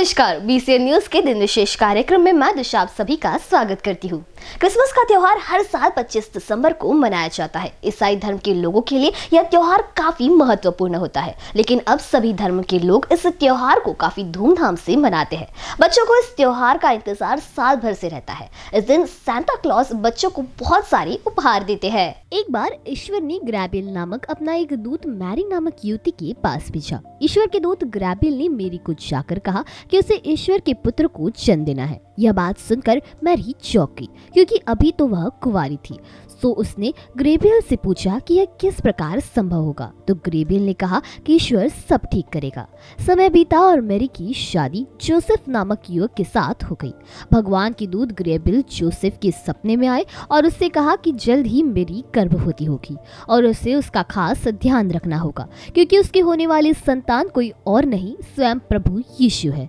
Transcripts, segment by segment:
नमस्कार BCA news के दिन विशेष कार्यक्रम में मैं दिशा आप सभी का स्वागत करती हूँ क्रिसमस का त्योहार हर साल 25 दिसंबर को मनाया जाता है ईसाई धर्म के लोगों के लिए यह त्योहार काफी महत्वपूर्ण होता है लेकिन अब सभी धर्म के लोग इस त्योहार को काफी धूमधाम से मनाते हैं बच्चों को इस त्योहार का इंतजार साल भर से रहता है इस दिन सेंटा क्लॉज बच्चों को बहुत सारे उपहार देते हैं एक बार ईश्वर ने ग्रैबिल नामक अपना एक दूत मैरी नामक युवती के पास भेजा ईश्वर के दूत ग्रैबिल ने मेरी को जाकर कहा कि उसे ईश्वर के पुत्र को जन्म देना है यह बात सुनकर मैरी चौक गई क्योंकि अभी तो वह कुंवारी थी सो उसने ग्रेबियल से पूछा कि यह किस प्रकार संभव होगा तो ग्रेबियल ने कहा कि ईश्वर सब ठीक करेगा समय बीता और मैरी की शादी जोसेफ नामक युवक के साथ हो गई भगवान की दूध ग्रेबिल जोसेफ के सपने में आए और उससे कहा कि जल्द ही मेरी गर्भवती होगी और उसे उसका खास ध्यान रखना होगा क्योंकि उसके होने वाले संतान कोई और नहीं स्वयं प्रभु यीशु है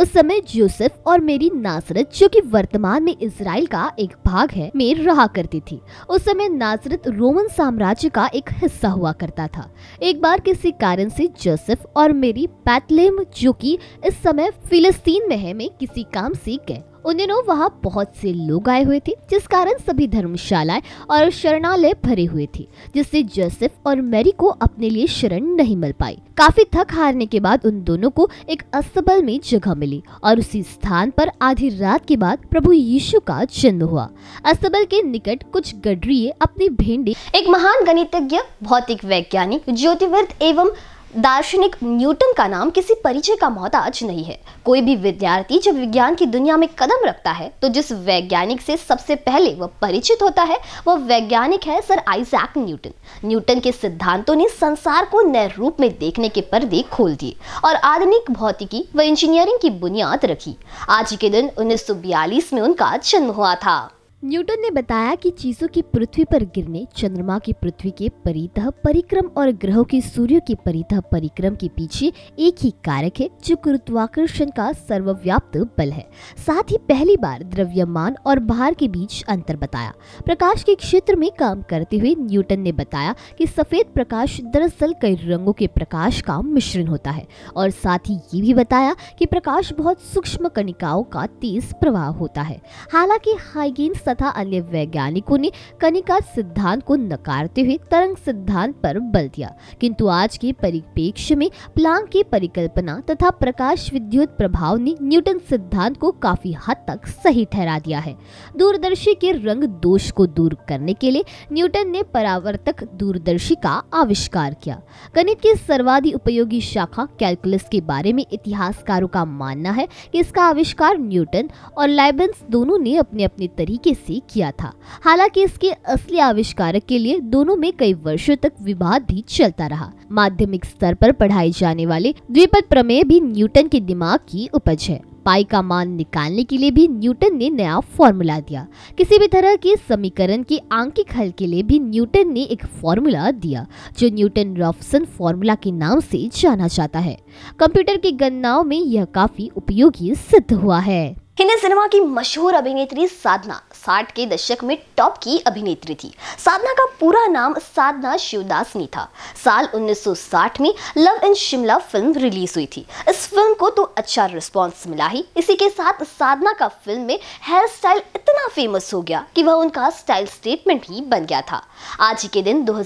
उस समय जोसेफ और मेरी नासरत जो कि वर्तमान में इसराइल का एक भाग है में रहा करती थी उस समय नासरत रोमन साम्राज्य का एक हिस्सा हुआ करता था एक बार किसी कारण से जोसेफ और मेरी पैतलेम जो कि इस समय फिलिस्तीन में है में किसी काम से गए उन दिनों वहाँ बहुत से लोग आए हुए थे जिस कारण सभी धर्मशालाएं और शरणालय भरे हुए थे जिससे जोसेफ और मैरी को अपने लिए शरण नहीं मिल पाई काफी थक हारने के बाद उन दोनों को एक अस्तबल में जगह मिली मिली और उसी स्थान पर आधी रात के बाद प्रभु यीशु का जन्म हुआ अस्तबल के निकट कुछ गडरिए अपनी भेंडी एक महान गणितज्ञ भौतिक वैज्ञानिक ज्योतिवर्त एवं दार्शनिक न्यूटन का नाम किसी परिचय का मोहताज नहीं है कोई भी विद्यार्थी जब विज्ञान की दुनिया में कदम रखता है तो जिस वैज्ञानिक से सबसे पहले वह परिचित होता है वह वैज्ञानिक है सर आइजैक न्यूटन न्यूटन के सिद्धांतों ने संसार को नए रूप में देखने के पर्दे खोल दिए और आधुनिक भौतिकी व इंजीनियरिंग की बुनियाद रखी आज के दिन उन्नीस में उनका जन्म हुआ था न्यूटन ने बताया कि चीज़ों की पृथ्वी पर गिरने चंद्रमा की पृथ्वी के परितह परिक्रम और ग्रहों के सूर्य के परितह परिक्रम के पीछे एक ही कारक है जो गुरुत्वाकर्षण का सर्वव्याप्त बल है साथ ही पहली बार द्रव्यमान और भार के बीच अंतर बताया प्रकाश के क्षेत्र में काम करते हुए न्यूटन ने बताया कि सफ़ेद प्रकाश दरअसल कई रंगों के प्रकाश का मिश्रण होता है और साथ ही ये भी बताया कि प्रकाश बहुत सूक्ष्म कणिकाओं का तेज प्रवाह होता है हालांकि हाइगेन्स तथा अन्य वैज्ञानिकों ने कणिका सिद्धांत को नकारते हुए तरंग सिद्धांत पर बल दिया किंतु आज के परिप्रेक्ष्य में प्लांग की परिकल्पना तथा प्रकाश विद्युत प्रभाव ने न्यूटन सिद्धांत को काफी हद तक सही ठहरा दिया है दूरदर्शी के रंग दोष को दूर करने के लिए न्यूटन ने परावर्तक दूरदर्शी का आविष्कार किया गणित की सर्वाधिक उपयोगी शाखा कैलकुलस के बारे में इतिहासकारों का मानना है कि इसका आविष्कार न्यूटन और लाइबेंस दोनों ने अपने अपने तरीके से किया था हालांकि इसके असली आविष्कारक के लिए दोनों में कई वर्षों तक विवाद भी चलता रहा माध्यमिक स्तर पर पढ़ाए जाने वाले द्विपद प्रमेय भी न्यूटन के दिमाग की उपज है पाई का मान निकालने के लिए भी न्यूटन ने नया फॉर्मूला दिया किसी भी तरह के समीकरण के आंकिक हल के लिए भी न्यूटन ने एक फॉर्मूला दिया जो न्यूटन रॉफसन फॉर्मूला के नाम से जाना जाता है कंप्यूटर की गणनाओं में यह काफी उपयोगी सिद्ध हुआ है हिंदी सिनेमा की मशहूर अभिनेत्री साधना साठ के दशक में टॉप की अभिनेत्री थी साधना का पूरा नाम साधना शिवदासनी था साल 1960 में love in Simla film release हुई थी इस फिल्म को तो अच्छा रिस्पॉन्स मिला ही इसी के साथ साधना का फिल्म में हेयर स्टाइल इतना फेमस हो गया कि वह उनका स्टाइल स्टेटमेंट ही बन गया था आज के दिन दो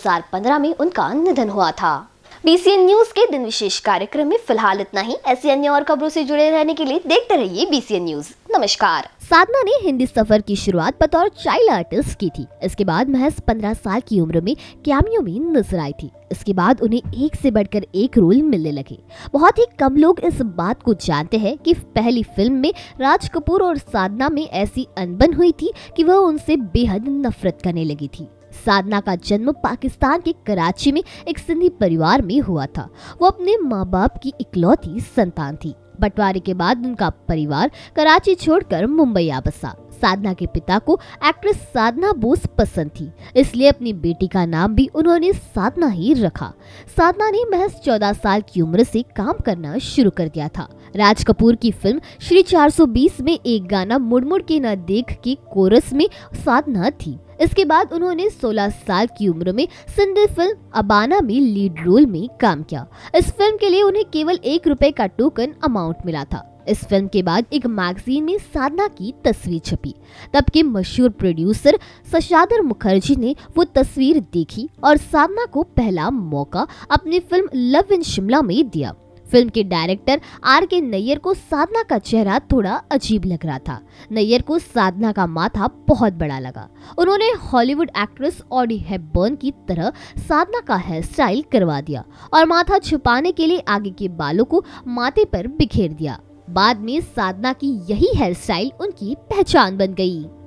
में उनका निधन हुआ था बीसीएन न्यूज के दिन विशेष कार्यक्रम में फिलहाल इतना ही ऐसी अन्य और खबरों से जुड़े रहने के लिए देखते रहिए बीसीएन न्यूज नमस्कार साधना ने हिंदी सफर की शुरुआत बतौर चाइल्ड आर्टिस्ट की थी इसके बाद महज पंद्रह साल की उम्र में कैमियो में नजर आई थी इसके बाद उन्हें एक से बढ़कर एक रोल मिलने लगे बहुत ही कम लोग इस बात को जानते हैं कि पहली फिल्म में राज कपूर और साधना में ऐसी अनबन हुई थी कि वह उनसे बेहद नफरत करने लगी थी साधना का जन्म पाकिस्तान के कराची में एक सिंधी परिवार में हुआ था वो अपने माँ बाप की इकलौती संतान थी बंटवारे के बाद उनका परिवार कराची छोड़कर मुंबई आ बसा साधना के पिता को एक्ट्रेस साधना बोस पसंद थी इसलिए अपनी बेटी का नाम भी उन्होंने साधना ही रखा साधना ने महज चौदह साल की उम्र से काम करना शुरू कर दिया था राज कपूर की फिल्म श्री 420 में एक गाना मुड़मुड़ के न देख के कोरस में साधना थी इसके बाद उन्होंने 16 साल की उम्र में सिंधी फिल्म अबाना में लीड रोल में काम किया इस फिल्म के लिए उन्हें केवल एक रुपए का टोकन अमाउंट मिला था इस फिल्म के बाद एक मैगजीन में साधना की तस्वीर छपी तब के मशहूर प्रोड्यूसर सशादर मुखर्जी ने वो तस्वीर देखी और साधना को पहला मौका अपनी फिल्म लव इन शिमला में दिया फिल्म के डायरेक्टर आर के नैयर को साधना का चेहरा थोड़ा अजीब लग रहा था नैयर को साधना का माथा बहुत बड़ा लगा उन्होंने हॉलीवुड एक्ट्रेस ऑडी हेपबर्न की तरह साधना का हेयर स्टाइल करवा दिया और माथा छुपाने के लिए आगे के बालों को माथे पर बिखेर दिया बाद में साधना की यही हेयर स्टाइल उनकी पहचान बन गई